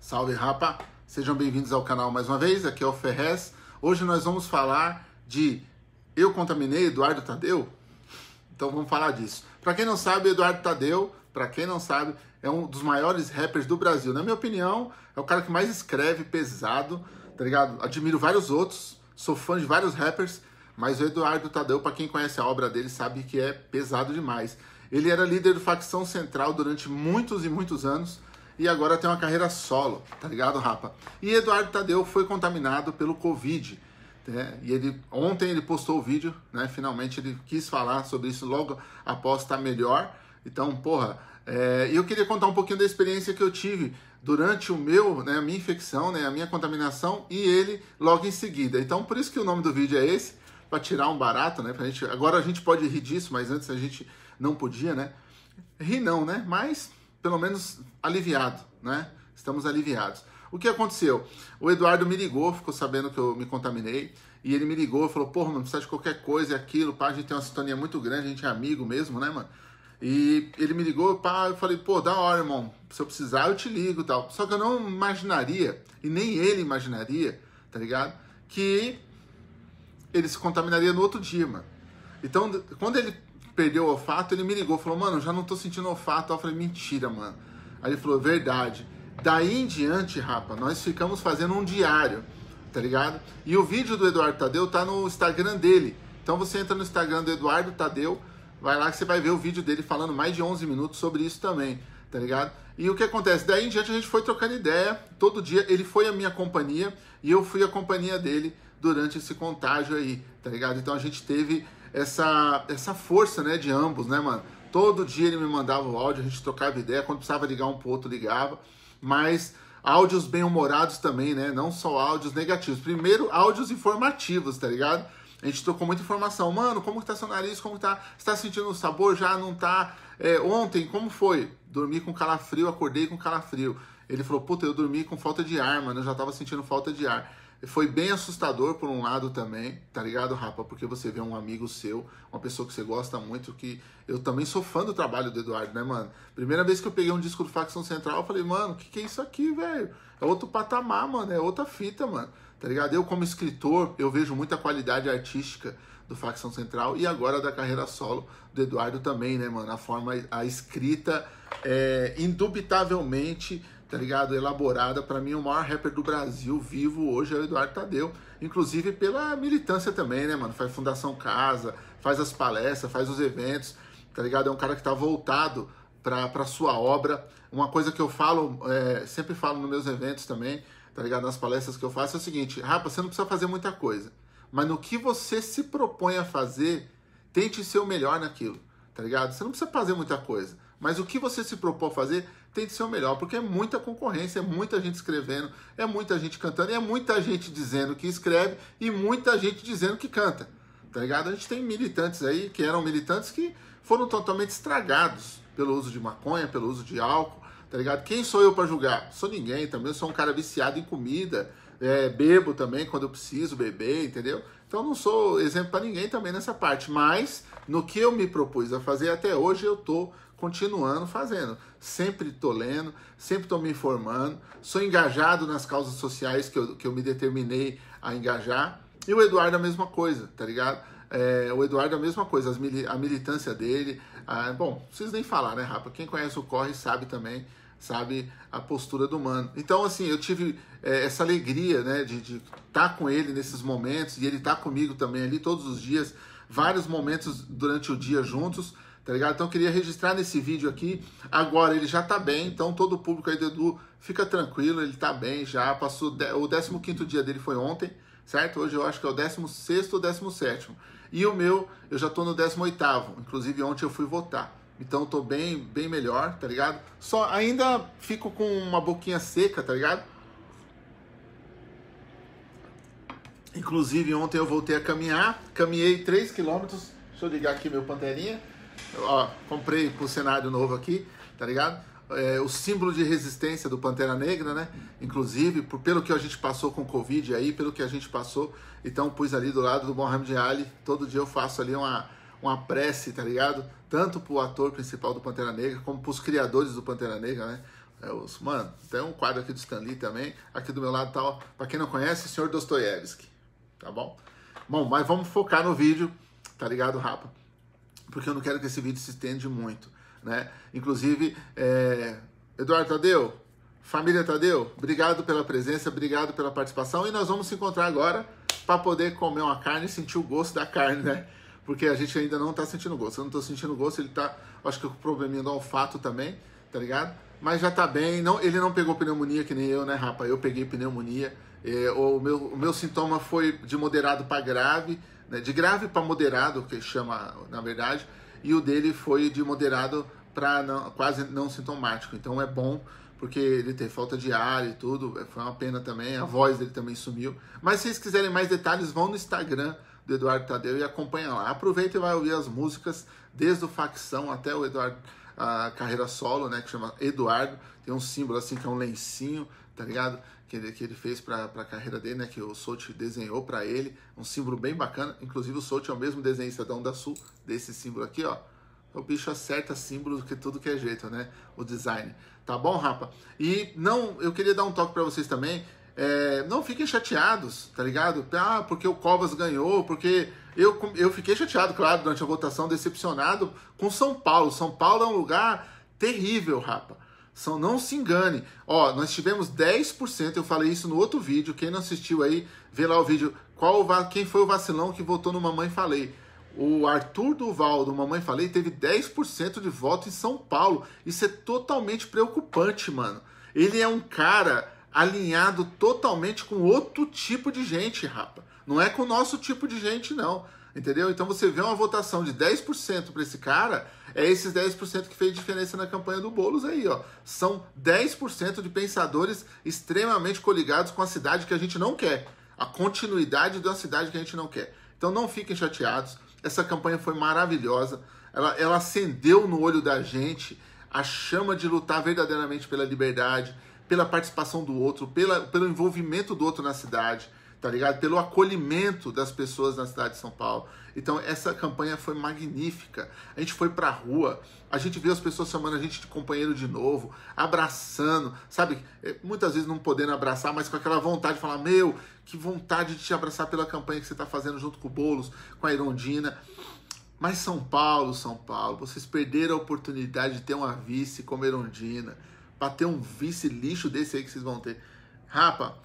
Salve Rapa, sejam bem-vindos ao canal mais uma vez, aqui é o Ferrez. Hoje nós vamos falar de Eu Contaminei Eduardo Tadeu? Então vamos falar disso. Para quem não sabe, Eduardo Tadeu, para quem não sabe, é um dos maiores rappers do Brasil. Na minha opinião, é o cara que mais escreve pesado, tá ligado? Admiro vários outros, sou fã de vários rappers, mas o Eduardo Tadeu, para quem conhece a obra dele, sabe que é pesado demais. Ele era líder do facção central durante muitos e muitos anos e agora tem uma carreira solo, tá ligado, rapa? E Eduardo Tadeu foi contaminado pelo Covid. Né? E ele ontem ele postou o vídeo, né? Finalmente ele quis falar sobre isso logo após estar tá melhor. Então, porra, é, eu queria contar um pouquinho da experiência que eu tive durante o meu, né, a minha infecção, né, a minha contaminação e ele logo em seguida. Então, por isso que o nome do vídeo é esse, para tirar um barato, né? Pra gente, agora a gente pode rir disso, mas antes a gente não podia, né? Rir não, né? Mas pelo menos aliviado, né? Estamos aliviados. O que aconteceu? O Eduardo me ligou, ficou sabendo que eu me contaminei, e ele me ligou falou: Porra, mano, precisa de qualquer coisa e é aquilo, pá, a gente tem uma sintonia muito grande, a gente é amigo mesmo, né, mano? E ele me ligou, pá, eu falei: Pô, da hora, irmão, se eu precisar eu te ligo tal. Só que eu não imaginaria, e nem ele imaginaria, tá ligado? Que ele se contaminaria no outro dia, mano. Então, quando ele perdeu o olfato, ele me ligou, falou, mano, já não tô sentindo olfato. Eu falei, mentira, mano. Aí ele falou, verdade. Daí em diante, rapa, nós ficamos fazendo um diário, tá ligado? E o vídeo do Eduardo Tadeu tá no Instagram dele. Então você entra no Instagram do Eduardo Tadeu, vai lá que você vai ver o vídeo dele falando mais de 11 minutos sobre isso também, tá ligado? E o que acontece? Daí em diante a gente foi trocando ideia, todo dia ele foi a minha companhia e eu fui a companhia dele durante esse contágio aí, tá ligado? Então a gente teve essa, essa força, né, de ambos, né, mano? Todo dia ele me mandava o áudio, a gente trocava ideia, quando precisava ligar um pro outro, ligava. Mas áudios bem-humorados também, né? Não só áudios negativos. Primeiro, áudios informativos, tá ligado? A gente trocou muita informação. Mano, como que tá seu nariz? Como que tá? Você tá sentindo o sabor? Já não tá? É, ontem, como foi? Dormi com calafrio, acordei com calafrio. Ele falou, puta, eu dormi com falta de ar, mano. Eu já tava sentindo falta de ar foi bem assustador por um lado também, tá ligado, Rapa? Porque você vê um amigo seu, uma pessoa que você gosta muito, que eu também sou fã do trabalho do Eduardo, né, mano? Primeira vez que eu peguei um disco do Facção Central, eu falei, mano, o que, que é isso aqui, velho? É outro patamar, mano, é outra fita, mano, tá ligado? Eu, como escritor, eu vejo muita qualidade artística do Facção Central e agora da carreira solo do Eduardo também, né, mano? A forma, a escrita, é, indubitavelmente tá ligado? Elaborada. Para mim, o maior rapper do Brasil vivo hoje é o Eduardo Tadeu. Inclusive pela militância também, né, mano? Faz Fundação Casa, faz as palestras, faz os eventos, tá ligado? É um cara que tá voltado para sua obra. Uma coisa que eu falo, é, sempre falo nos meus eventos também, tá ligado? Nas palestras que eu faço é o seguinte: Rapa, você não precisa fazer muita coisa, mas no que você se propõe a fazer, tente ser o melhor naquilo, tá ligado? Você não precisa fazer muita coisa, mas o que você se propõe a fazer, tem de ser o melhor, porque é muita concorrência, é muita gente escrevendo, é muita gente cantando, é muita gente dizendo que escreve e muita gente dizendo que canta. Tá ligado? A gente tem militantes aí que eram militantes que foram totalmente estragados pelo uso de maconha, pelo uso de álcool, tá ligado? Quem sou eu para julgar? Sou ninguém também, eu sou um cara viciado em comida, é, bebo também quando eu preciso beber, entendeu? Então não sou exemplo para ninguém também nessa parte, mas no que eu me propus a fazer até hoje eu tô continuando fazendo. Sempre estou lendo, sempre estou me informando, sou engajado nas causas sociais que eu, que eu me determinei a engajar. E o Eduardo a mesma coisa, tá ligado? É, o Eduardo a mesma coisa, mili a militância dele. A, bom, não preciso nem falar, né, Rafa? Quem conhece o Corre sabe também, sabe a postura do mano. Então, assim, eu tive é, essa alegria, né, de estar tá com ele nesses momentos e ele tá comigo também ali todos os dias, vários momentos durante o dia juntos tá ligado? Então eu queria registrar nesse vídeo aqui. Agora ele já tá bem, então todo o público aí do Edu fica tranquilo, ele tá bem já. Passou de... o 15 dia dele foi ontem, certo? Hoje eu acho que é o 16 ou 17. E o meu, eu já tô no 18. Inclusive ontem eu fui votar. Então eu tô bem, bem melhor, tá ligado? Só ainda fico com uma boquinha seca, tá ligado? Inclusive ontem eu voltei a caminhar, caminhei 3 quilômetros. Deixa eu ligar aqui meu panterinha. Ó, comprei pro cenário novo aqui, tá ligado? É, o símbolo de resistência do Pantera Negra, né? Inclusive, por, pelo que a gente passou com o Covid aí, pelo que a gente passou, então pus ali do lado do Mohamed Ali. Todo dia eu faço ali uma, uma prece, tá ligado? Tanto pro ator principal do Pantera Negra, como pros criadores do Pantera Negra, né? É os, mano, tem um quadro aqui do Stanley também. Aqui do meu lado tá, ó, pra quem não conhece, o senhor Dostoiévski, tá bom? Bom, mas vamos focar no vídeo, tá ligado, rapa? porque eu não quero que esse vídeo se estende muito, né? Inclusive, é... Eduardo Tadeu, família Tadeu, obrigado pela presença, obrigado pela participação e nós vamos se encontrar agora para poder comer uma carne e sentir o gosto da carne, né? Porque a gente ainda não está sentindo gosto. Eu não estou sentindo gosto, ele está, acho que com probleminha do olfato também, tá ligado? mas já está bem. Não, ele não pegou pneumonia que nem eu, né, rapaz? Eu peguei pneumonia. É, o, meu, o meu sintoma foi de moderado para grave, né? de grave para moderado, que chama na verdade, e o dele foi de moderado para quase não sintomático. Então é bom porque ele tem falta de ar e tudo, é, foi uma pena também, a voz dele também sumiu. Mas se vocês quiserem mais detalhes, vão no Instagram do Eduardo Tadeu e acompanha lá. Aproveita e vai ouvir as músicas, desde o Facção até o Eduardo a carreira solo, né? Que chama Eduardo. Tem um símbolo assim que é um lencinho, tá ligado? Que ele, que ele fez pra, pra carreira dele, né? Que o Souti desenhou para ele. Um símbolo bem bacana. Inclusive o Souti é o mesmo desenhista da Onda Sul, desse símbolo aqui, ó. O bicho acerta símbolos que tudo que é jeito, né? O design. Tá bom, rapa? E não, eu queria dar um toque para vocês também. É, não fiquem chateados, tá ligado? Ah, porque o Covas ganhou, porque eu, eu fiquei chateado, claro, durante a votação, decepcionado com São Paulo. São Paulo é um lugar terrível, rapa. São, não se engane. Ó, nós tivemos 10%, eu falei isso no outro vídeo. Quem não assistiu aí, vê lá o vídeo. Qual quem foi o vacilão que votou no Mamãe Falei? O Arthur Duval, do Mamãe Falei, teve 10% de voto em São Paulo. Isso é totalmente preocupante, mano. Ele é um cara alinhado totalmente com outro tipo de gente, rapa. Não é com o nosso tipo de gente, não. Entendeu? Então você vê uma votação de 10% para esse cara, é esses 10% que fez diferença na campanha do Boulos aí, ó. São 10% de pensadores extremamente coligados com a cidade que a gente não quer. A continuidade de uma cidade que a gente não quer. Então não fiquem chateados. Essa campanha foi maravilhosa. Ela, ela acendeu no olho da gente a chama de lutar verdadeiramente pela liberdade, pela participação do outro, pela, pelo envolvimento do outro na cidade tá ligado? Pelo acolhimento das pessoas na cidade de São Paulo. Então essa campanha foi magnífica. A gente foi pra rua, a gente viu as pessoas chamando a gente de companheiro de novo, abraçando, sabe? É, muitas vezes não podendo abraçar, mas com aquela vontade de falar: "Meu, que vontade de te abraçar pela campanha que você tá fazendo junto com o Bolos, com a Irondina". Mas São Paulo, São Paulo, vocês perderam a oportunidade de ter uma vice como Erondina, para ter um vice lixo desse aí que vocês vão ter. Rapa,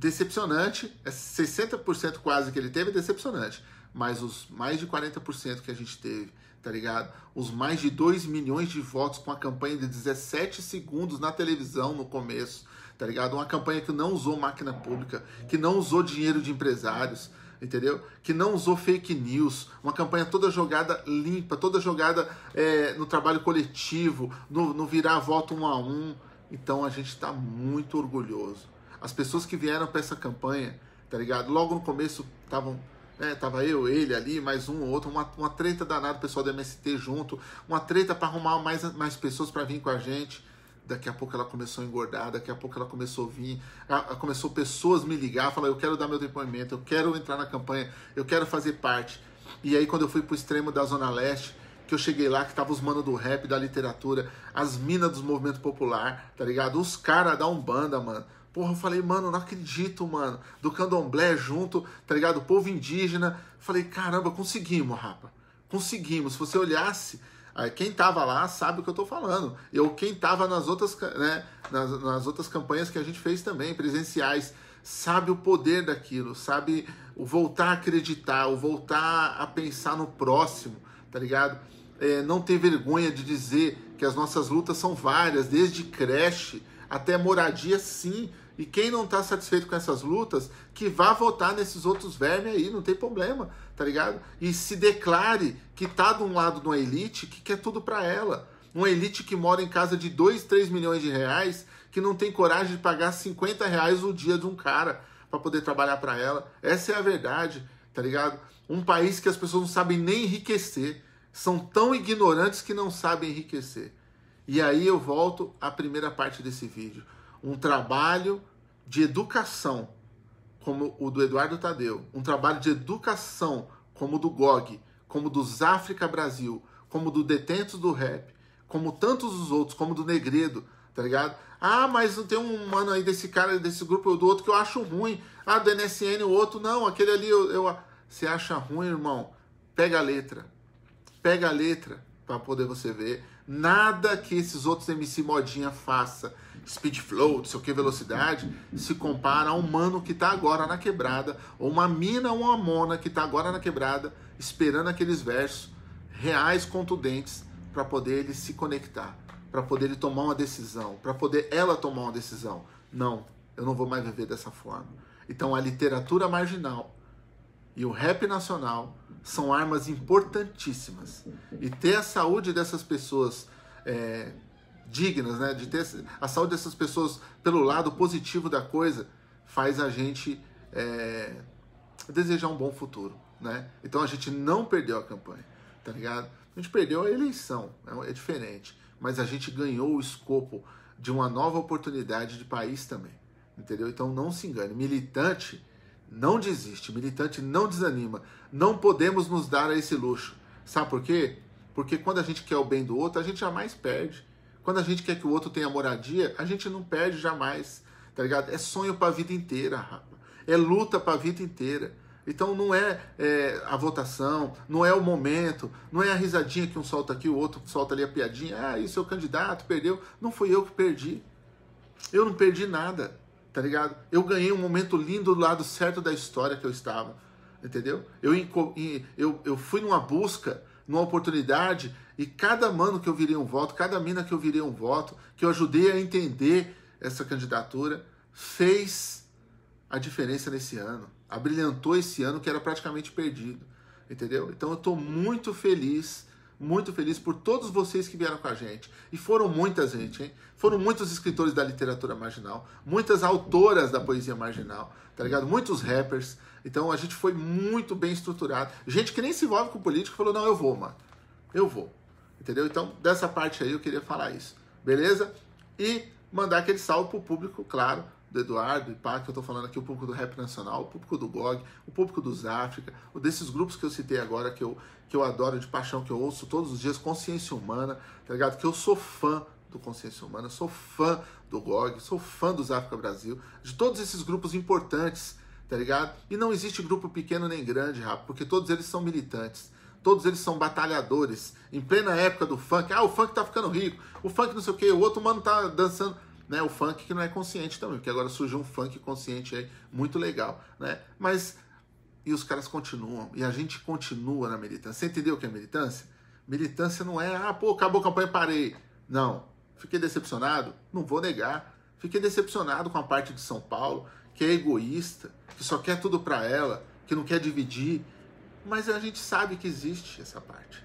decepcionante, é 60% quase que ele teve, decepcionante. Mas os mais de 40% que a gente teve, tá ligado? Os mais de 2 milhões de votos com a campanha de 17 segundos na televisão no começo, tá ligado? Uma campanha que não usou máquina pública, que não usou dinheiro de empresários, entendeu? Que não usou fake news, uma campanha toda jogada limpa, toda jogada é, no trabalho coletivo, no, no virar voto um a um. Então a gente está muito orgulhoso as pessoas que vieram para essa campanha, tá ligado? Logo no começo estavam. É, tava eu, ele ali, mais um ou outro, uma, uma treta danada, o pessoal do MST junto, uma treta para arrumar mais, mais pessoas para vir com a gente. Daqui a pouco ela começou a engordar, daqui a pouco ela começou a vir, a, a, começou pessoas me ligar, falar, eu quero dar meu depoimento, eu quero entrar na campanha, eu quero fazer parte. E aí quando eu fui pro extremo da Zona Leste, que eu cheguei lá, que tava os manos do rap, da literatura, as minas dos movimento popular, tá ligado? Os caras da Umbanda, mano Porra, eu falei, mano, não acredito, mano. Do candomblé junto, tá ligado? O povo indígena. Falei, caramba, conseguimos, rapa. Conseguimos. Se você olhasse, quem tava lá sabe o que eu tô falando. Eu, quem tava nas outras, né, nas, nas outras campanhas que a gente fez também, presenciais, sabe o poder daquilo, sabe o voltar a acreditar, o voltar a pensar no próximo, tá ligado? É, não ter vergonha de dizer que as nossas lutas são várias, desde creche até moradia, sim. E quem não tá satisfeito com essas lutas, que vá votar nesses outros vermes aí, não tem problema, tá ligado? E se declare que tá de um lado de uma elite que quer tudo para ela. Uma elite que mora em casa de 2, 3 milhões de reais, que não tem coragem de pagar 50 reais o dia de um cara para poder trabalhar para ela. Essa é a verdade, tá ligado? Um país que as pessoas não sabem nem enriquecer. São tão ignorantes que não sabem enriquecer. E aí eu volto à primeira parte desse vídeo um trabalho de educação, como o do Eduardo Tadeu, um trabalho de educação, como o do GOG, como o dos África Brasil, como o do Detentos do Rap, como tantos os outros, como o do Negredo, tá ligado? Ah, mas não tem um mano aí desse cara, desse grupo ou do outro que eu acho ruim. Ah, do NSN, o outro, não, aquele ali eu. eu... Você acha ruim, irmão? Pega a letra. Pega a letra para poder você ver. Nada que esses outros MC modinha faça, speed flow, não sei o que, velocidade, se compara a um mano que tá agora na quebrada, ou uma mina ou uma mona que tá agora na quebrada, esperando aqueles versos reais, contundentes, para poder ele se conectar, para poder ele tomar uma decisão, para poder ela tomar uma decisão. Não, eu não vou mais viver dessa forma. Então a literatura marginal e o rap nacional são armas importantíssimas. E ter a saúde dessas pessoas é, dignas, né? De ter a saúde dessas pessoas pelo lado positivo da coisa faz a gente é, desejar um bom futuro, né? Então a gente não perdeu a campanha, tá ligado? A gente perdeu a eleição, é, é diferente, mas a gente ganhou o escopo de uma nova oportunidade de país também, entendeu? Então não se engane, militante não desiste, militante não desanima. Não podemos nos dar a esse luxo. Sabe por quê? Porque quando a gente quer o bem do outro, a gente jamais perde. Quando a gente quer que o outro tenha moradia, a gente não perde jamais. Tá ligado? É sonho para a vida inteira, rapa. É luta para a vida inteira. Então não é, é, a votação, não é o momento, não é a risadinha que um solta aqui, o outro solta ali a piadinha. Ah, e seu é candidato perdeu. Não fui eu que perdi. Eu não perdi nada tá ligado? Eu ganhei um momento lindo do lado certo da história que eu estava, entendeu? Eu, eu, eu fui numa busca, numa oportunidade, e cada mano que eu virei um voto, cada mina que eu virei um voto, que eu ajudei a entender essa candidatura, fez a diferença nesse ano, abrilhantou esse ano que era praticamente perdido, entendeu? Então eu estou muito feliz muito feliz por todos vocês que vieram com a gente. E foram muita gente, hein? Foram muitos escritores da literatura marginal, muitas autoras da poesia marginal, tá ligado? Muitos rappers. Então a gente foi muito bem estruturado. Gente que nem se envolve com político falou: não, eu vou, mano. Eu vou. Entendeu? Então, dessa parte aí eu queria falar isso. Beleza? E mandar aquele salve pro público, claro, do Eduardo e Pá, que eu estou falando aqui, o público do Rap Nacional, o público do GOG, o público dos África, o desses grupos que eu citei agora, que eu, que eu adoro de paixão, que eu ouço todos os dias, Consciência Humana, tá ligado? Que eu sou fã do Consciência Humana, sou fã do GOG, sou fã dos África Brasil, de todos esses grupos importantes, tá ligado? E não existe grupo pequeno nem grande, rap, porque todos eles são militantes todos eles são batalhadores. Em plena época do funk, ah, o funk tá ficando rico, o funk não sei o que, o outro mano tá dançando né? O funk que não é consciente também, porque agora surgiu um funk consciente aí, muito legal, né? Mas e os caras continuam, e a gente continua na militância. Você entendeu o que é militância? Militância não é, ah, pô, acabou a campanha, parei. Não. Fiquei decepcionado? Não vou negar. Fiquei decepcionado com a parte de São Paulo, que é egoísta, que só quer tudo para ela, que não quer dividir. Mas a gente sabe que existe essa parte.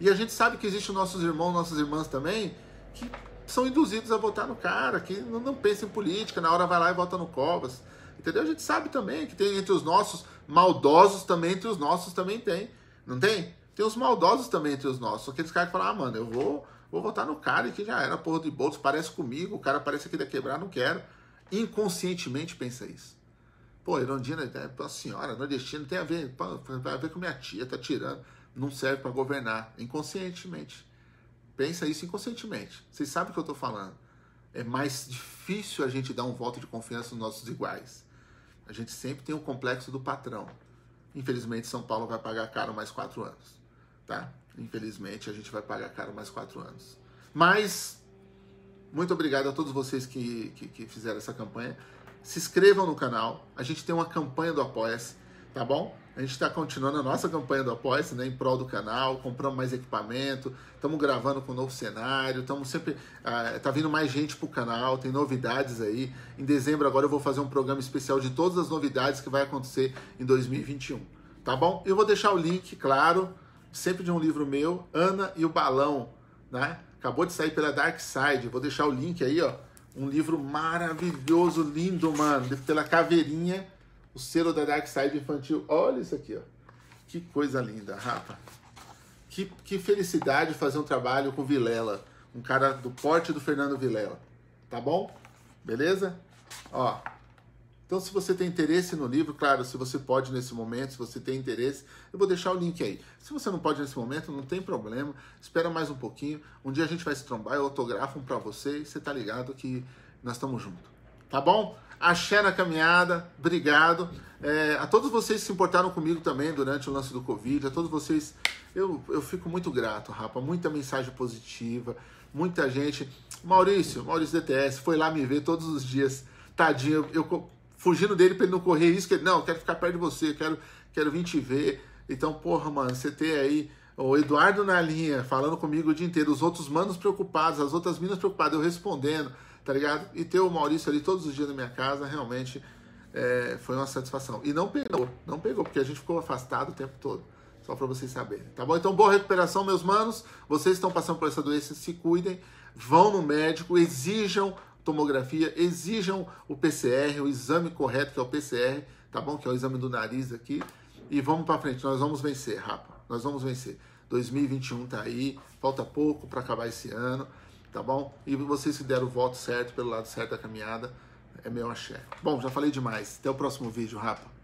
E a gente sabe que existe nossos irmãos, nossas irmãs também, que são induzidos a votar no cara, que não, não pensa em política, na hora vai lá e vota no Covas. Entendeu? A gente sabe também que tem entre os nossos maldosos também, entre os nossos também tem. Não tem? Tem os maldosos também entre os nossos. Aqueles caras que falam, ah, mano, eu vou, vou votar no cara e que já era, porra de bolso, parece comigo, o cara parece que quer quebrar, não quero. Inconscientemente pensa isso. Pô, Irondina, é, a senhora, nordestina, tem a ver, tem a ver com minha tia, tá tirando. Não serve para governar. Inconscientemente. Pensa isso inconscientemente. Vocês sabem o que eu estou falando. É mais difícil a gente dar um voto de confiança nos nossos iguais. A gente sempre tem o complexo do patrão. Infelizmente, São Paulo vai pagar caro mais quatro anos. Tá? Infelizmente, a gente vai pagar caro mais quatro anos. Mas, muito obrigado a todos vocês que, que, que fizeram essa campanha. Se inscrevam no canal. A gente tem uma campanha do Apoia-se tá bom? A gente está continuando a nossa campanha do Apoia-se, né, em prol do canal, compramos mais equipamento, estamos gravando com um novo cenário, estamos sempre. Ah, tá vindo mais gente pro canal, tem novidades aí. Em dezembro agora eu vou fazer um programa especial de todas as novidades que vai acontecer em 2021, tá bom? Eu vou deixar o link, claro, sempre de um livro meu, Ana e o Balão, né? Acabou de sair pela Dark Side, vou deixar o link aí, ó. Um livro maravilhoso, lindo, mano, pela caveirinha o selo da Dark Side infantil. Olha isso aqui, ó. Que coisa linda, rapa. Que, que felicidade fazer um trabalho com Vilela, um cara do porte do Fernando Vilela. Tá bom? Beleza? Ó. Então, se você tem interesse no livro, claro, se você pode nesse momento, se você tem interesse, eu vou deixar o link aí. Se você não pode nesse momento, não tem problema, espera mais um pouquinho. Um dia a gente vai se trombar, eu autografo um pra você e você tá ligado que nós estamos juntos. Tá bom? Axé na caminhada, obrigado. É, a todos vocês que se importaram comigo também durante o lance do Covid, a todos vocês, eu, eu fico muito grato, rapa. Muita mensagem positiva, muita gente. Maurício, Maurício DTS, foi lá me ver todos os dias. Tadinho, eu, eu fugindo dele para ele não correr isso. Que, não, eu quero ficar perto de você, quero, quero vir te ver. Então, porra, mano, você tem aí o Eduardo na linha, falando comigo o dia inteiro, os outros manos preocupados, as outras minas preocupadas, eu respondendo tá ligado? E ter o Maurício ali todos os dias na minha casa, realmente é, foi uma satisfação. E não pegou, não pegou, porque a gente ficou afastado o tempo todo. Só para vocês saberem, tá bom? Então, boa recuperação, meus manos. Vocês estão passando por essa doença, se cuidem. Vão no médico, exijam tomografia, exijam o PCR, o exame correto, que é o PCR, tá bom? Que é o exame do nariz aqui. E vamos para frente, nós vamos vencer, rapa. Nós vamos vencer. 2021 tá aí, falta pouco para acabar esse ano tá bom? E vocês que deram o voto certo, pelo lado certo da caminhada, é meu axé. Bom, já falei demais. Até o próximo vídeo, rapa.